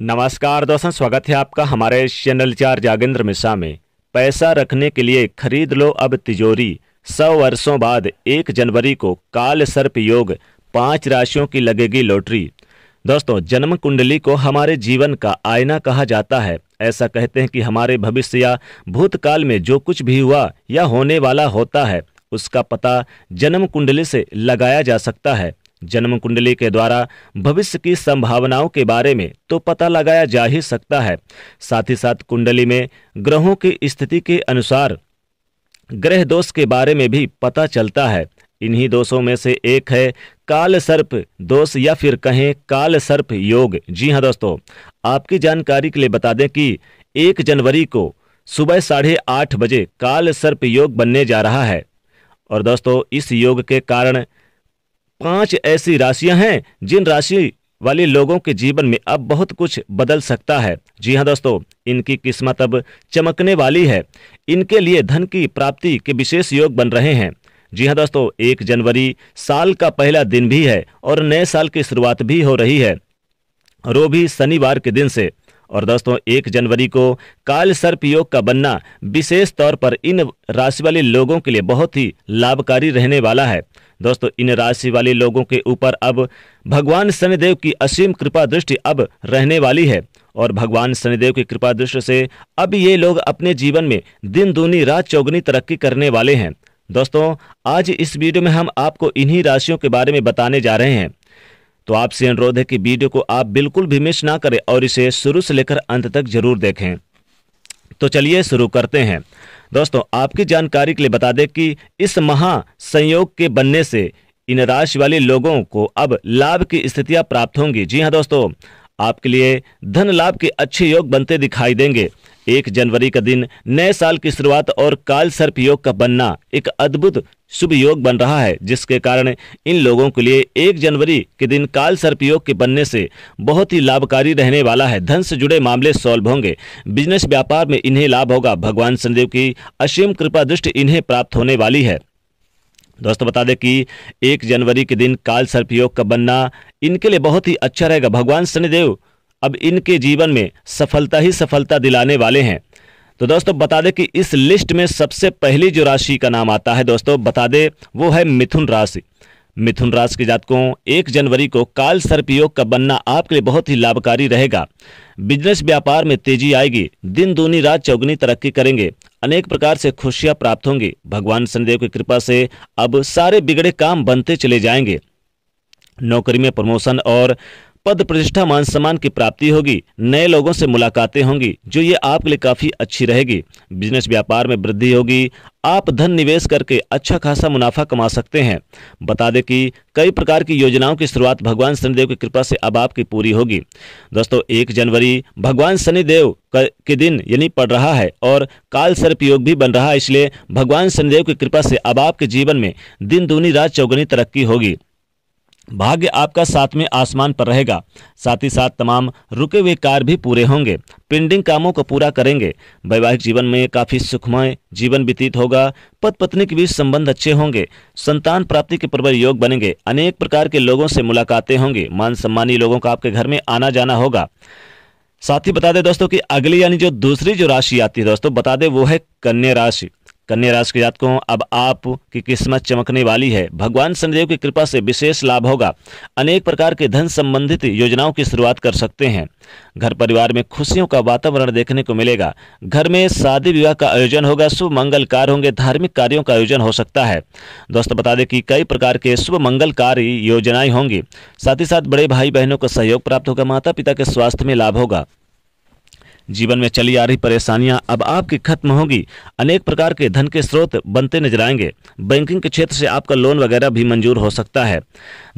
नमस्कार दोस्तों स्वागत है आपका हमारे चैनल चार जागेंद्र मिश्रा में पैसा रखने के लिए खरीद लो अब तिजोरी सौ वर्षों बाद एक जनवरी को काल सर्प योग पांच राशियों की लगेगी लॉटरी दोस्तों जन्म कुंडली को हमारे जीवन का आयना कहा जाता है ऐसा कहते हैं कि हमारे भविष्य या भूतकाल में जो कुछ भी हुआ या होने वाला होता है उसका पता जन्म कुंडली से लगाया जा सकता है जन्म कुंडली के द्वारा भविष्य की संभावनाओं के बारे में तो पता लगाया जा ही सकता है साथ ही साथ कुंडली में ग्रहों की स्थिति के अनुसार ग्रह दोष के बारे में भी पता चलता है इन्हीं दोषों में से एक है काल सर्प दोष या फिर कहें काल सर्प योग जी हाँ दोस्तों आपकी जानकारी के लिए बता दें कि एक जनवरी को सुबह साढ़े आठ बजे काल सर्प योग बनने जा रहा है और दोस्तों इस योग के कारण पांच ऐसी राशियां हैं जिन राशि वाले लोगों के जीवन में अब बहुत कुछ बदल सकता है जी हाँ दोस्तों इनकी किस्मत अब चमकने वाली है इनके लिए धन की प्राप्ति के विशेष योग बन रहे हैं जी हाँ दोस्तों एक जनवरी साल का पहला दिन भी है और नए साल की शुरुआत भी हो रही है रो भी शनिवार के दिन से और दोस्तों एक जनवरी को काल सर्प योग का बनना विशेष तौर पर इन राशि वाले लोगों के लिए बहुत ही लाभकारी रहने वाला है दोस्तों इन राशि वाले लोगों के ऊपर अब भगवान शनिदेव की असीम कृपा दृष्टि अब रहने वाली है और भगवान शनिदेव की कृपा दृष्टि से अब ये लोग अपने जीवन में दिन दूनी रात चौगनी तरक्की करने वाले हैं दोस्तों आज इस वीडियो में हम आपको इन्हीं राशियों के बारे में बताने जा रहे हैं तो आपसे अनुरोध है कि वीडियो को आप बिल्कुल भी मिस ना करें और इसे शुरू से लेकर अंत तक जरूर देखें तो चलिए शुरू करते हैं दोस्तों आपकी जानकारी के लिए बता दें कि इस महासंयोग के बनने से इन राशि वाले लोगों को अब लाभ की स्थितियां प्राप्त होंगी जी हाँ दोस्तों आपके लिए धन लाभ के अच्छे योग बनते दिखाई देंगे एक जनवरी का दिन नए साल की शुरुआत और काल सर्प योग का बनना एक अद्भुत शुभ योग बन रहा है जिसके कारण इन लोगों के लिए एक जनवरी के दिन काल सर्प योग के बनने से बहुत ही लाभकारी रहने वाला है धन से जुड़े मामले सॉल्व होंगे बिजनेस व्यापार में इन्हें लाभ होगा भगवान शनिदेव की असीम कृपा दृष्टि इन्हें प्राप्त होने वाली है दोस्तों बता दें कि एक जनवरी के दिन काल सर्प योग का बनना इनके लिए बहुत ही अच्छा रहेगा भगवान शनिदेव अब इनके जीवन में सफलता ही सफलता दिलाने वाले हैं तो दोस्तों बता दें कि इस लिस्ट में सबसे पहली जो राशि का नाम आता है दोस्तों बता दें वो है मिथुन राशि मिथुन राशि के जातकों एक जनवरी को काल सर्प योग का बनना आपके लिए बहुत ही लाभकारी रहेगा बिजनेस व्यापार में तेजी आएगी दिन दूनी रात चौगनी तरक्की करेंगे अनेक प्रकार से खुशियां प्राप्त होंगी भगवान संदेव की कृपा से अब सारे बिगड़े काम बनते चले जाएंगे नौकरी में प्रमोशन और पद प्रतिष्ठा मान सम्मान की प्राप्ति होगी नए लोगों से मुलाकातें होंगी जो ये आपके लिए काफी अच्छी रहेगी बिजनेस व्यापार में वृद्धि होगी आप धन निवेश करके अच्छा खासा मुनाफा कमा सकते हैं बता दें कि कई प्रकार की योजनाओं की शुरुआत भगवान शनिदेव की कृपा से अब आपकी पूरी होगी दोस्तों एक जनवरी भगवान शनिदेव के दिन यानी पड़ रहा है और काल सर्प योग भी बन रहा है इसलिए भगवान शनिदेव की कृपा से अब आपके जीवन में दिन दूनी रात चौगनी तरक्की होगी भाग्य आपका साथ में आसमान पर रहेगा साथ ही साथ तमाम रुके हुए कार्य भी पूरे होंगे पेंडिंग कामों को पूरा करेंगे वैवाहिक जीवन में काफी सुखमय जीवन व्यतीत होगा पद पत्नी के बीच संबंध अच्छे होंगे संतान प्राप्ति के प्रबल योग बनेंगे अनेक प्रकार के लोगों से मुलाकातें होंगी मान सम्मानी लोगों का आपके घर में आना जाना होगा साथ ही बता दे दोस्तों की अगली यानी जो दूसरी जो राशि आती है दोस्तों बता दे वो है कन्या राशि कन्या राशि के जातकों अब आप की किस्मत चमकने वाली है भगवान शनिदेव की कृपा से विशेष लाभ होगा अनेक प्रकार के धन संबंधित योजनाओं की शुरुआत कर सकते हैं घर परिवार में खुशियों का वातावरण देखने को मिलेगा घर में शादी विवाह का आयोजन होगा शुभ मंगल कार्य होंगे धार्मिक कार्यों का आयोजन हो सकता है दोस्तों बता दें कि कई प्रकार के शुभ मंगल कार्य योजनाएं होंगी साथ ही साथ बड़े भाई बहनों का सहयोग प्राप्त होगा माता पिता के स्वास्थ्य में लाभ होगा जीवन में चली आ रही परेशानियां अब आपकी खत्म होगी अनेक प्रकार के धन के स्रोत बनते नजर आएंगे बैंकिंग के क्षेत्र से आपका लोन वगैरह भी मंजूर हो सकता है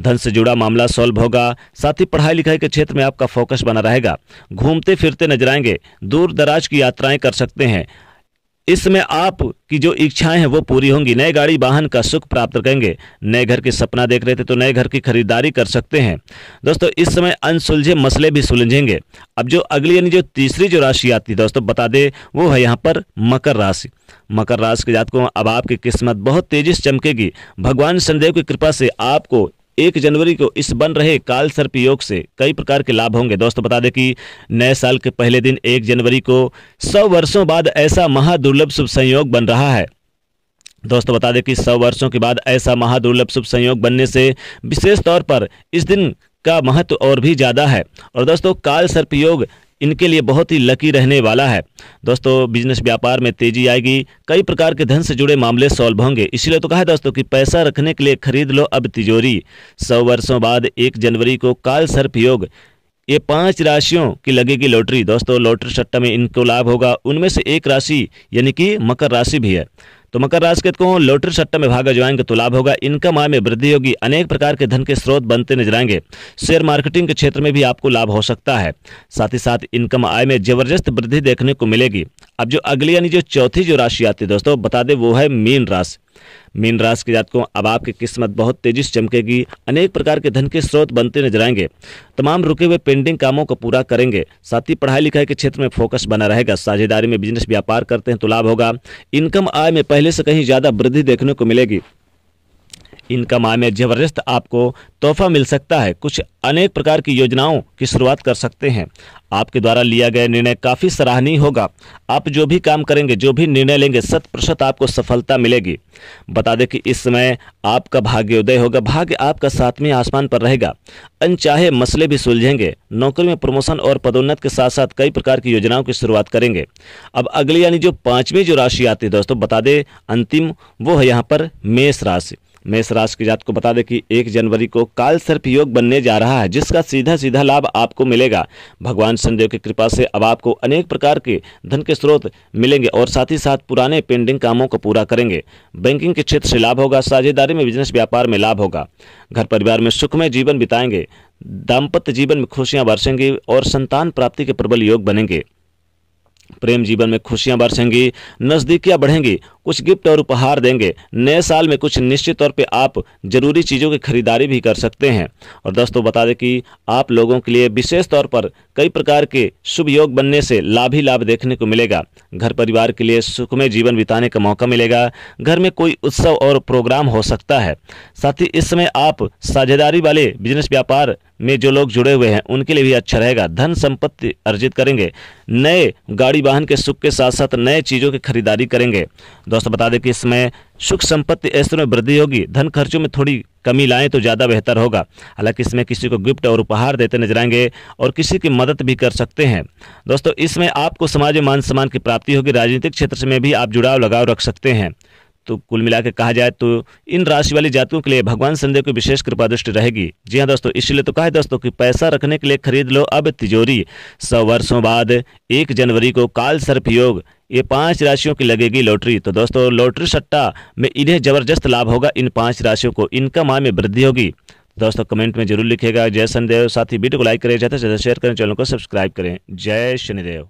धन से जुड़ा मामला सॉल्व होगा साथ ही पढ़ाई लिखाई के क्षेत्र में आपका फोकस बना रहेगा घूमते फिरते नजर आएंगे दूर दराज की यात्राएं कर सकते हैं इसमें आप की जो इच्छाएं हैं वो पूरी होंगी नए गाड़ी वाहन का सुख प्राप्त करेंगे नए घर के सपना देख रहे थे तो नए घर की खरीदारी कर सकते हैं दोस्तों इस समय अनसुलझे मसले भी सुलझेंगे अब जो अगली यानी जो तीसरी जो राशि आती है दोस्तों बता दे वो है यहाँ पर मकर राशि मकर राशि के जातकों अब आपकी किस्मत बहुत तेजी से चमकेगी भगवान शनिदेव की कृपा से आपको एक जनवरी को इस बन रहे काल सर्प योग से कई प्रकार के लाभ होंगे दोस्तों बता दें कि नए साल के पहले दिन एक जनवरी को सौ वर्षों बाद ऐसा महादुर्लभ शुभ संयोग बन रहा है दोस्तों बता दें कि सौ वर्षों के बाद ऐसा महादुर्लभ शुभ संयोग बनने से विशेष तौर पर इस दिन का महत्व और भी ज़्यादा है और दोस्तों काल सर्प योग इनके लिए बहुत ही लकी रहने वाला है दोस्तों बिजनेस व्यापार में तेजी आएगी कई प्रकार के धन से जुड़े मामले सॉल्व होंगे इसलिए तो कहा दोस्तों कि पैसा रखने के लिए खरीद लो अब तिजोरी सौ वर्षों बाद एक जनवरी को काल सर्प योग ये पांच राशियों की लगेगी लॉटरी दोस्तों लॉटरी सट्टा में इनको लाभ होगा उनमें से एक राशि यानी कि मकर राशि भी है तो मकर राशि के को लॉटरी सट्टा में भागा जुआएंगे तो लाभ होगा इनकम आय में वृद्धि होगी अनेक प्रकार के धन के स्रोत बनते नजर आएंगे शेयर मार्केटिंग के क्षेत्र में भी आपको लाभ हो सकता है साथ ही साथ इनकम आय में जबरदस्त वृद्धि देखने को मिलेगी अब जो अगली यानी जो चौथी जो राशि आती है दोस्तों बता दें वो है मीन राशि मीन राशि के जातकों अब आपकी किस्मत बहुत तेजी से चमकेगी अनेक प्रकार के धन के स्रोत बनते नजर आएंगे तमाम रुके हुए पेंडिंग कामों को पूरा करेंगे साथ ही पढ़ाई लिखाई के क्षेत्र में फोकस बना रहेगा साझेदारी में बिजनेस व्यापार करते हैं तो लाभ होगा इनकम आय में पहले से कहीं ज़्यादा वृद्धि देखने को मिलेगी इन आय में जबरदस्त आपको तोहफा मिल सकता है कुछ अनेक प्रकार की योजनाओं की शुरुआत कर सकते हैं आपके द्वारा लिया गया निर्णय काफ़ी सराहनीय होगा आप जो भी काम करेंगे जो भी निर्णय लेंगे शत प्रतिशत आपको सफलता मिलेगी बता दें कि इस समय आपका भाग्योदय होगा भाग्य आपका सातवें आसमान पर रहेगा अनचाहे मसले भी सुलझेंगे नौकरी में प्रमोशन और पदोन्नत के साथ साथ कई प्रकार की योजनाओं की शुरुआत करेंगे अब अगली यानी जो पांचवी जो राशि आती है दोस्तों बता दें अंतिम वो है यहाँ पर मेष राशि मेष राशि की जात को बता दें कि एक जनवरी को काल सर्प योग बनने जा रहा है जिसका सीधा सीधा लाभ आपको मिलेगा भगवान संदेव की कृपा से अब आपको अनेक प्रकार के धन के स्रोत मिलेंगे और साथ ही साथ पुराने पेंडिंग कामों को पूरा करेंगे बैंकिंग के क्षेत्र से लाभ होगा साझेदारी में बिजनेस व्यापार में लाभ होगा घर परिवार में सुखमय जीवन बिताएंगे दाम्पत्य जीवन में खुशियां बरसेंगी और संतान प्राप्ति के प्रबल योग बनेंगे प्रेम जीवन में खुशियां बरसेंगी नजदीकियां बढ़ेंगी कुछ गिफ्ट और उपहार देंगे नए साल में कुछ निश्चित तौर पे आप जरूरी चीज़ों की खरीदारी भी कर सकते हैं और दोस्तों बता दें कि आप लोगों के लिए विशेष तौर पर कई प्रकार के शुभ योग बनने से लाभ ही लाभ देखने को मिलेगा घर परिवार के लिए सुखमय जीवन बिताने का मौका मिलेगा घर में कोई उत्सव और प्रोग्राम हो सकता है साथ ही इस समय आप साझेदारी वाले बिजनेस व्यापार में जो लोग जुड़े हुए हैं उनके लिए भी अच्छा रहेगा धन संपत्ति अर्जित करेंगे नए गाड़ी वाहन के सुख के साथ साथ नए चीज़ों की खरीदारी करेंगे दोस्तों बता दें कि इस समय सुख संपत्ति स्तर में वृद्धि होगी धन खर्चों में थोड़ी कमी लाएं तो ज़्यादा बेहतर होगा हालांकि इसमें किसी को गिफ्ट और उपहार देते नजर आएंगे और किसी की मदद भी कर सकते हैं दोस्तों इसमें आपको समाज में मान सम्मान की प्राप्ति होगी राजनीतिक क्षेत्र में भी आप जुड़ाव लगाव रख सकते हैं तो कुल मिला के कहा जाए तो इन राशि वाली जातियों के लिए भगवान संदेव की विशेष कृपा दृष्टि रहेगी जी हाँ दोस्तों इसलिए तो कहा है दोस्तों कि पैसा रखने के लिए खरीद लो अब तिजोरी सौ वर्षों बाद एक जनवरी को काल सर्प योग ये पांच राशियों की लगेगी लॉटरी तो दोस्तों लॉटरी सट्टा में इन्हें जबरदस्त लाभ होगा इन पांच राशियों को इनकम आय में वृद्धि होगी दोस्तों कमेंट में जरूर लिखेगा जय शनिदेव साथ ही वीडियो को लाइक करें ज़्यादा से ज़्यादा शेयर करें चैनल को सब्सक्राइब करें जय शनिदेव